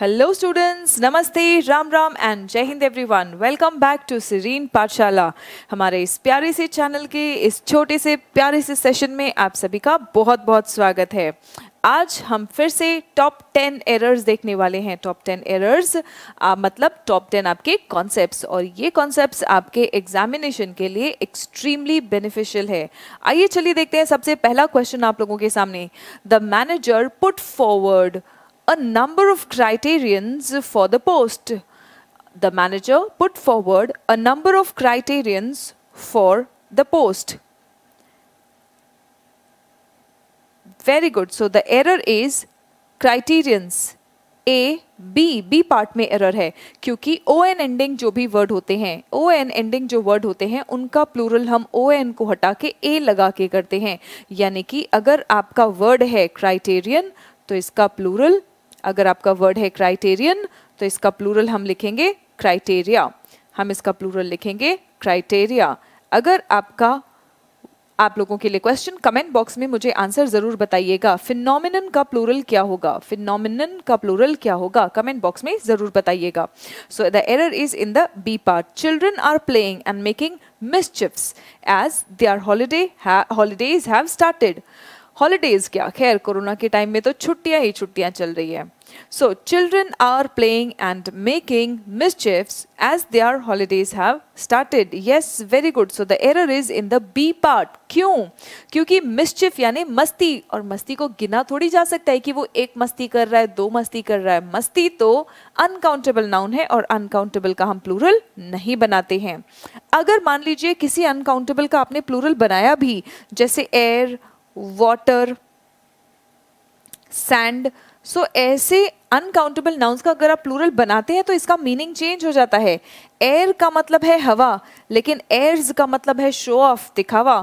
Hello students नमस्ते Ram Ram and जय हिंद everyone welcome back to Serene Pathshala हमारे इस प्यारे से चैनल के इस छोटे से प्यारे से सेशन में आप सभी का बहुत बहुत स्वागत है आज हम फिर से टॉप टेन एरर्स देखने वाले हैं टॉप टेन एरर्स मतलब टॉप टेन आपके कॉन्सेप्ट्स और ये कॉन्सेप्ट्स आपके एग्जामिनेशन के लिए एक्सट्रीमली बेनिफिशियल है आइए चलिए देखते हैं सबसे पहला क्वेश्चन आप लोगों के सामने the manager put forward a number of criterions for the post. The manager put forward a number of criterions for the post. Very good. So the error is criterions. A B B part में error है क्योंकि ओ N ending जो भी word होते हैं O N ending जो word होते हैं उनका प्लूरल हम ओ एन को हटा के ए लगा के करते हैं यानी कि अगर आपका वर्ड है क्राइटेरियन तो इसका प्लूरल अगर आपका वर्ड है क्राइटेरियन तो इसका प्लूरल हम लिखेंगे क्राइटेरिया हम इसका प्लूरल लिखेंगे क्राइटेरिया अगर आपका आप लोगों के लिए क्वेश्चन कमेंट बॉक्स में मुझे आंसर ज़रूर बताइएगा फिनोमिनन का प्लूरल क्या होगा फिनोमिनन का प्लूरल क्या होगा कमेंट बॉक्स में ज़रूर बताइएगा so the error is in the B part children are playing and making mischiefs as there holiday holidays have started holidays क्या खैर कोरोना के टाइम में तो छुट्टियां ही छुट्टियां चल रही है so children are playing and making mischiefs as they are holidays have started yes very good so the error is in the B part क्यों क्योंकि मिसचिफ यानी मस्ती और मस्ती को गिना थोड़ी जा सकता है कि वो एक मस्ती कर रहा है दो मस्ती कर रहा है मस्ती तो अनकाउंटेबल नाउन है और अनकाउंटेबल का हम प्लूरल नहीं बनाते हैं अगर मान लीजिए किसी अनकाउंटेबल का आपने प्लूरल बनाया भी जैसे एयर वाटर सैंड सो ऐसे अनकाउंटेबल नाउन्स का अगर आप प्लूरल बनाते हैं तो इसका मीनिंग चेंज हो जाता है एयर का मतलब है हवा लेकिन एयर्स का मतलब है शो ऑफ दिखावा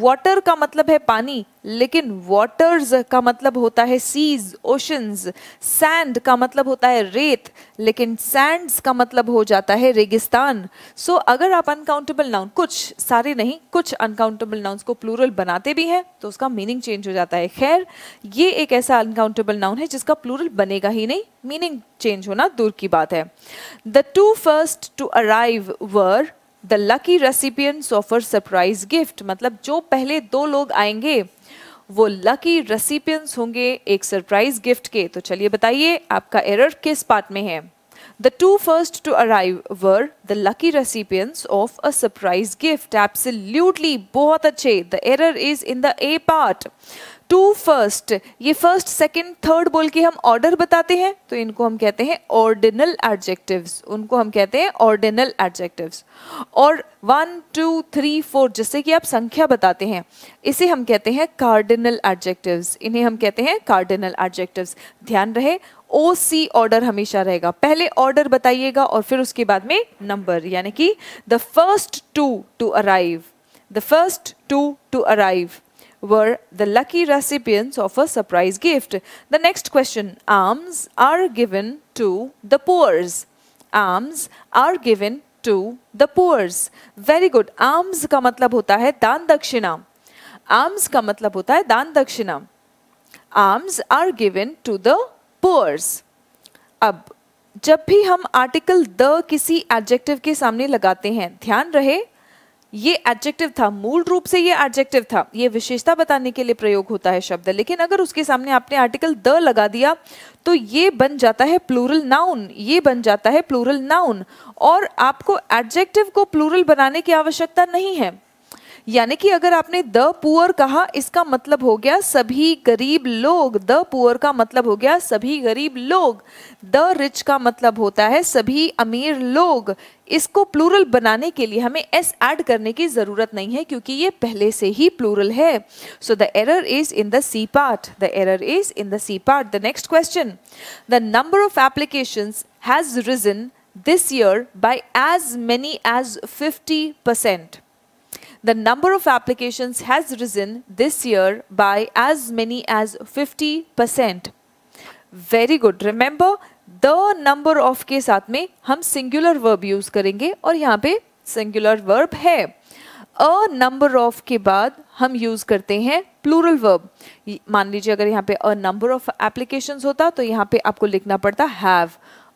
वाटर का मतलब है पानी लेकिन वाटर्स का मतलब होता है सीज ओशंस सैंड का मतलब होता है रेत लेकिन सैंड्स का मतलब हो जाता है रेगिस्तान सो so, अगर आप अनकाउंटेबल नाउन कुछ सारे नहीं कुछ अनकाउंटेबल नाउन्स को प्लूरल बनाते भी हैं तो उसका मीनिंग चेंज हो जाता है खैर ये एक ऐसा अनकाउंटेबल नाउन है जिसका प्लूरल बनेगा ही नहीं नहीं मीनिंग चेंज होना दूर की बात है the two first to arrive were the lucky recipients of our surprise gift मतलब जो पहले दो लोग आएंगे वो लकी रेसिपियंट्स होंगे एक सरप्राइज गिफ्ट के तो चलिए बताइए आपका एरर किस पार्ट में है the two first to arrive were the lucky recipients of a surprise gift Absolutely, बहुत अच्छे. The error is in the A part two first ये फर्स्ट सेकेंड थर्ड बोल के हम ऑर्डर बताते हैं तो इनको हम कहते हैं ऑर्डिनल एडजेक्टिव्स उनको हम कहते हैं ऑर्डिनल एडजेक्टिव्स और वन टू थ्री फोर जैसे कि आप संख्या बताते हैं इसे हम कहते हैं कार्डिनल एडजेक्टिव्स इन्हें हम कहते हैं कार्डिनल एडजेक्टिव्स ध्यान रहे ओ सी ऑर्डर हमेशा रहेगा पहले ऑर्डर बताइएगा और फिर उसके बाद में नंबर यानी कि the first two to arrive the first two to arrive were the lucky recipients of a surprise gift. The next question, alms are given to the poor. Alms are given to the poor. Very good. Alms ka matlab hota hai दान dakshina. Alms ka matlab hota hai दान dakshina. Alms are given to the poor. Ab जब भी हम article the किसी adjective के सामने लगाते हैं ध्यान रहे ये एडजेक्टिव था मूल रूप से ये एडजेक्टिव था ये विशेषता बताने के लिए प्रयोग होता है शब्द लेकिन अगर उसके सामने आपने आर्टिकल द लगा दिया तो ये बन जाता है प्लूरल नाउन ये बन जाता है प्लूरल नाउन और आपको एडजेक्टिव को प्लूरल बनाने की आवश्यकता नहीं है यानी कि अगर आपने द पुअर कहा इसका मतलब हो गया सभी गरीब लोग द पुअर का मतलब हो गया सभी गरीब लोग द रिच का मतलब होता है सभी अमीर लोग इसको प्लूरल बनाने के लिए हमें एस ऐड करने की ज़रूरत नहीं है क्योंकि ये पहले से ही प्लूरल है so the error is in the C part the error is in the C part the next question the number of application has risen this year by as many as fifty percent the number of applications has risen this year by as many as 50%. Very good remember the number of के साथ में हम singular verb use करेंगे और यहाँ पे singular verb है a number of के बाद हम यूज करते हैं प्लूरल वर्ब मान लीजिए अगर यहाँ पे अ नंबर ऑफ एप्लीकेशन होता तो यहाँ पे आपको लिखना पड़ता हैव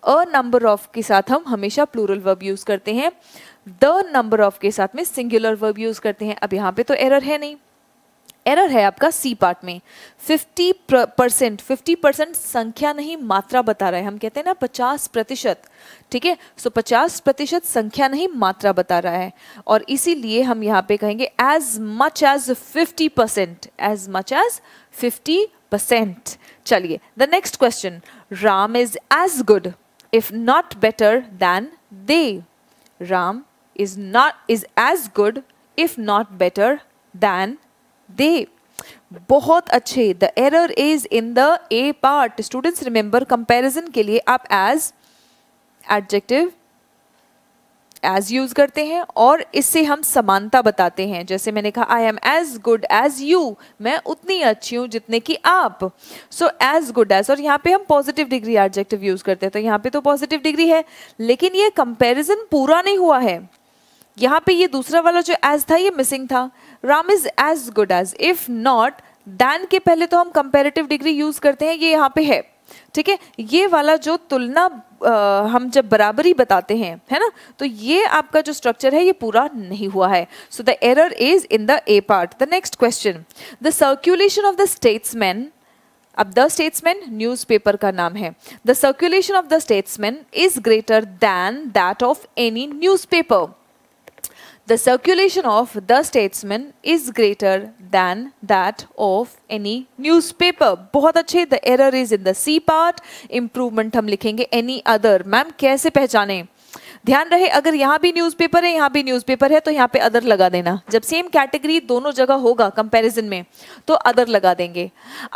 अ नंबर ऑफ के साथ हम हमेशा प्लूरल वर्ब यूज करते हैं द नंबर ऑफ के साथ में सिंगुलर वर्ब यूज करते हैं अब यहाँ पे तो एरर है नहीं एरर है आपका सी पार्ट में 50 परसेंट फिफ्टी परसेंट संख्या नहीं मात्रा बता रहा है हम कहते हैं ना पचास प्रतिशत ठीक है सो पचास प्रतिशत संख्या नहीं मात्रा बता रहा है और इसीलिए हम यहाँ पे कहेंगे as much as fifty percent as much as fifty percent चलिए the next question Ram is as good if not better than they. Ram is not is as good if not better than they. बहुत अच्छे the error is in the A part students remember comparison के लिए आप as adjective as use करते हैं और इससे हम समानता बताते हैं जैसे मैंने कहा I am as good as you मैं उतनी अच्छी हूँ जितने की आप सो एज गुड एज और यहाँ पे हम पॉजिटिव डिग्री एडजेक्टिव यूज़ करते हैं तो यहाँ पे तो पॉजिटिव डिग्री है लेकिन ये कंपेरिजन पूरा नहीं हुआ है यहाँ पे ये दूसरा वाला जो एज था ये मिसिंग था Ram is as good as if not than के पहले तो हम कंपेरेटिव डिग्री यूज़ करते हैं ये यहाँ पे है ठीक है ये वाला जो तुलना आ, हम जब बराबरी बताते हैं है ना तो ये आपका जो स्ट्रक्चर है ये पूरा नहीं हुआ है so the error is in the A part the next question the circulation of the Statesman अब द स्टेट्समैन न्यूज़पेपर का नाम है the circulation of the Statesman is greater than that of any newspaper the circulation of The Statesman is greater than that of any newspaper. बहुत अच्छे the error is in the C part. Improvement हम लिखेंगे any other. Ma'am कैसे पहचाने ध्यान रहे अगर यहाँ भी न्यूज़पेपर है यहाँ भी न्यूज़पेपर है तो यहाँ पे अदर लगा देना जब सेम कैटेगरी दोनों जगह होगा कंपैरिजन में तो अदर लगा देंगे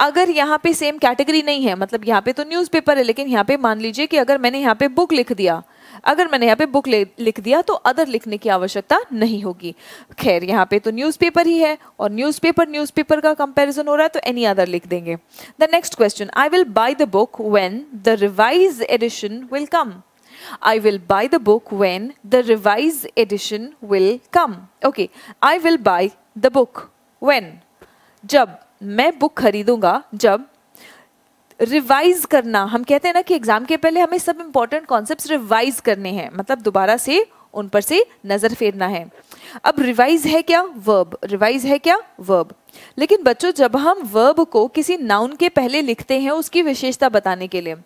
अगर यहाँ पे सेम कैटेगरी नहीं है मतलब यहाँ पे तो न्यूज़पेपर है लेकिन यहाँ पे मान लीजिए कि अगर मैंने यहाँ पे बुक लिख दिया अगर मैंने यहाँ पे बुक लिख दिया तो अदर लिखने की आवश्यकता नहीं होगी खैर यहाँ पे तो न्यूज़पेपर ही है और न्यूज़पेपर न्यूज़पेपर का कंपैरिजन हो रहा है तो एनी अदर लिख देंगे the next question I will buy the book when the revise edition will come I will buy the book when the revised edition will come. Okay, I will buy the book when. जब मैं book खरीदूंगा जब revise करना हम कहते हैं ना कि exam के पहले हमें सब इंपॉर्टेंट कॉन्सेप्ट रिवाइज करने हैं मतलब दोबारा से उन पर से नजर फेरना है अब रिवाइज है क्या वर्ब रिवाइज है क्या वर्ब लेकिन बच्चों जब हम वर्ब को किसी नाउन के पहले लिखते हैं उसकी विशेषता बताने के लिए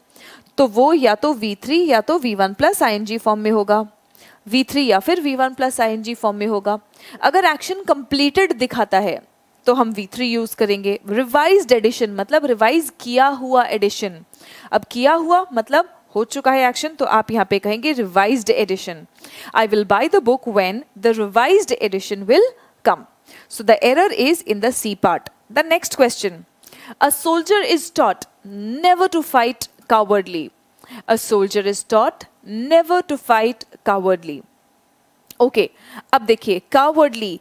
तो वो या तो V3 या तो V1 वन प्लस आई फॉर्म में होगा V3 या फिर V1 वन प्लस आई फॉर्म में होगा अगर एक्शन कंप्लीटेड दिखाता है तो हम V3 यूज़ करेंगे रिवाइज एडिशन मतलब रिवाइज किया हुआ एडिशन अब किया हुआ मतलब हो चुका है एक्शन तो आप यहाँ पे कहेंगे revise edition I will buy the book when the revise edition will come so the error is in the C part the next question a soldier is taught never to fight cowardly a soldier is taught never to fight cowardly okay अब देखिए cowardly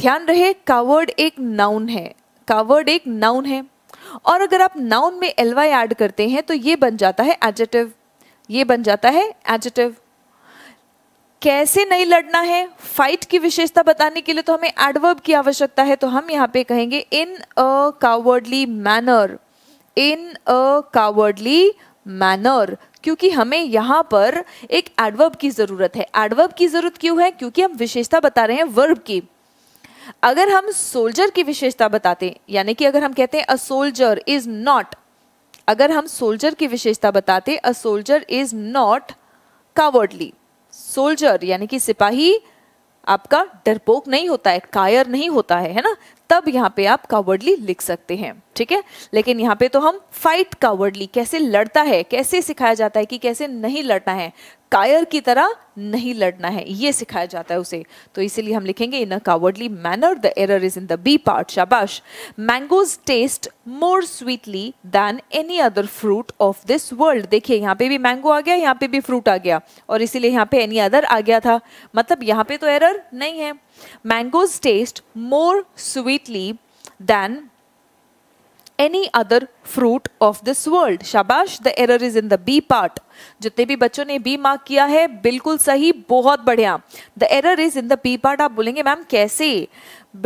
ध्यान रहे coward एक noun है coward एक noun है और अगर आप नाउन में एल वाई ऐड करते हैं तो ये बन जाता है एडजेटिव ये बन जाता है एडजेटिव कैसे नहीं लड़ना है फाइट की विशेषता बताने के लिए तो हमें एडवर्ब की आवश्यकता है तो हम यहाँ पे कहेंगे in a cowardly manner in a cowardly manner क्योंकि हमें यहाँ पर एक एडवर्ब की ज़रूरत है एडवर्ब की ज़रूरत क्यों है क्योंकि हम विशेषता बता रहे हैं वर्ब की अगर हम सोल्जर की विशेषता बताते यानी कि अगर हम कहते हैं अ सोल्जर इज नॉट अगर हम सोल्जर की विशेषता बताते a soldier is not cowardly soldier यानी कि सिपाही आपका डरपोक नहीं होता है कायर नहीं होता है है ना तब यहाँ पे आप कावर्डली लिख सकते हैं ठीक है लेकिन यहाँ पे तो हम फाइट कावर्डली कैसे लड़ता है कैसे सिखाया जाता है कि कैसे नहीं लड़ना है कायर की तरह नहीं लड़ना है ये सिखाया जाता है उसे तो इसीलिए हम लिखेंगे in a cowardly manner the error is in the B part शाबाश mangoes taste more sweetly than any other fruit of this world देखिए यहाँ पे भी मैंगो आ गया यहाँ पे भी फ्रूट आ गया और इसीलिए यहाँ पे एनी अदर आ गया था मतलब यहाँ पे तो एरर नहीं है mangoes taste more sweetly than any other fruit of this world. शाबाश the error is in the B part. जितने भी बच्चों ने B मार्क किया है बिल्कुल सही बहुत बढ़िया The error is in the B part. आप बोलेंगे मैम कैसे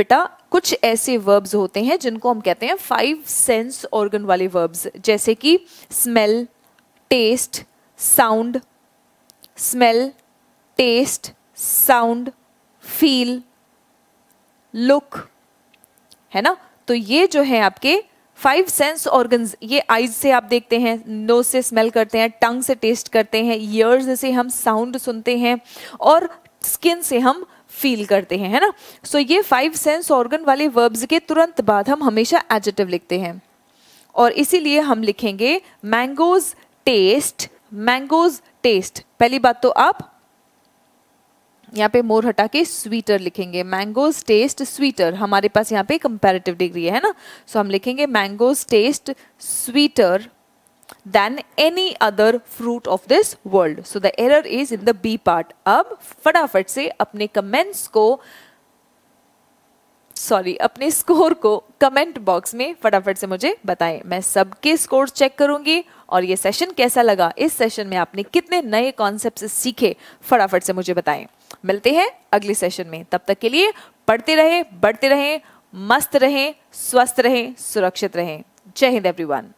बेटा कुछ ऐसे वर्ब्स होते हैं जिनको हम कहते हैं फाइव सेंस ऑर्गन वाले वर्ब्स जैसे कि smell taste sound smell taste sound feel look है ना तो ये जो है आपके फाइव सेंस ऑर्गन्स ये आइज से आप देखते हैं नोज से स्मेल करते हैं टंग से टेस्ट करते हैं ईयर्स से हम साउंड सुनते हैं और स्किन से हम फील करते हैं है ना सो so, ये फाइव सेंस ऑर्गन वाले वर्ब्स के तुरंत बाद हम हमेशा एजेटिव लिखते हैं और इसीलिए हम लिखेंगे मैंगोज टेस्ट मैंगोज टेस्ट पहली बात तो आप यहाँ पे मोर हटा के स्वीटर लिखेंगे मैंगोज टेस्ट स्वीटर हमारे पास यहाँ पे कंपेरेटिव डिग्री है ना सो so, हम लिखेंगे mangoes taste sweeter than any other fruit of this world so the error is in the B part अब फटाफट से अपने कमेंट्स को सॉरी अपने स्कोर को कमेंट बॉक्स में फटाफट से मुझे बताएं मैं सबके स्कोर चेक करूंगी और ये सेशन कैसा लगा इस सेशन में आपने कितने नए कॉन्सेप्ट सीखे फटाफट से मुझे बताएं मिलते हैं अगले सेशन में तब तक के लिए पढ़ते रहें बढ़ते रहें मस्त रहें स्वस्थ रहें सुरक्षित रहें जय हिंद एवरीवन